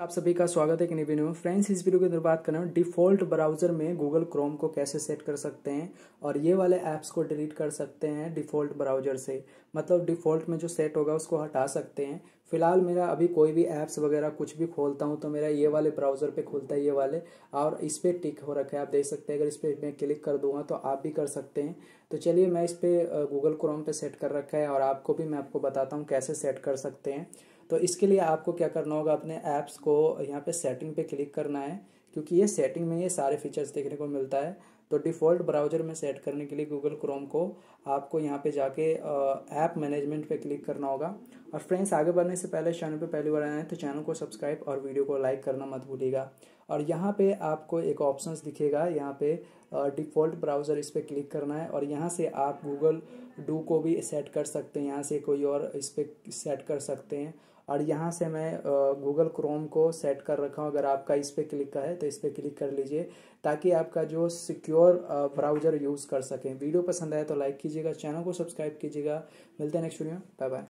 आप सभी का स्वागत है कि नहीं वीडियो में फ्रेंड्स इस वीडियो के अंदर बात कर डिफ़ॉल्ट ब्राउज़र में गूगल क्रोम को कैसे सेट कर सकते हैं और ये वाले ऐप्स को डिलीट कर सकते हैं डिफ़ॉल्ट ब्राउज़र से मतलब डिफ़ॉल्ट में जो सेट होगा उसको हटा सकते हैं फिलहाल मेरा अभी कोई भी ऐप्स वगैरह कुछ भी खोलता हूँ तो मेरा ये वाले ब्राउज़र पे खुलता है ये वाले और इस पर टिक हो रखा है आप देख सकते हैं अगर इस पर मैं क्लिक कर दूंगा तो आप भी कर सकते हैं तो चलिए मैं इस पर गूगल क्रोम पर सेट कर रखा है और आपको भी मैं आपको बताता हूँ कैसे सेट कर सकते हैं तो इसके लिए आपको क्या करना होगा अपने ऐप्स को यहाँ पे सेटिंग पे क्लिक करना है क्योंकि ये सेटिंग में ये सारे फीचर्स देखने को मिलता है तो डिफ़ॉल्ट ब्राउज़र में सेट करने के लिए गूगल क्रोम को आपको यहाँ पे जाके ऐप मैनेजमेंट पे क्लिक करना होगा और फ्रेंड्स आगे बढ़ने से पहले चैनल पे पहली बार आए हैं तो चैनल को सब्सक्राइब और वीडियो को लाइक करना मत भूलिएगा और यहाँ पे आपको एक ऑप्शंस दिखेगा यहाँ पे डिफ़ॉल्ट ब्राउज़र इस पर क्लिक करना है और यहाँ से आप गूगल डू को भी सेट कर सकते हैं यहाँ से कोई और इस पर सेट कर सकते हैं और यहाँ से मैं गूगल क्रोम को सेट कर रखा हूँ अगर आपका इस पर क्लिक का है तो इस पर क्लिक कर लीजिए ताकि आपका जो सिक्योर और ब्राउजर यूज़ कर सकें वीडियो पसंद आए तो लाइक कीजिएगा चैनल को सब्सक्राइब कीजिएगा मिलते हैं नेक्स्ट वीडियो बाय बाय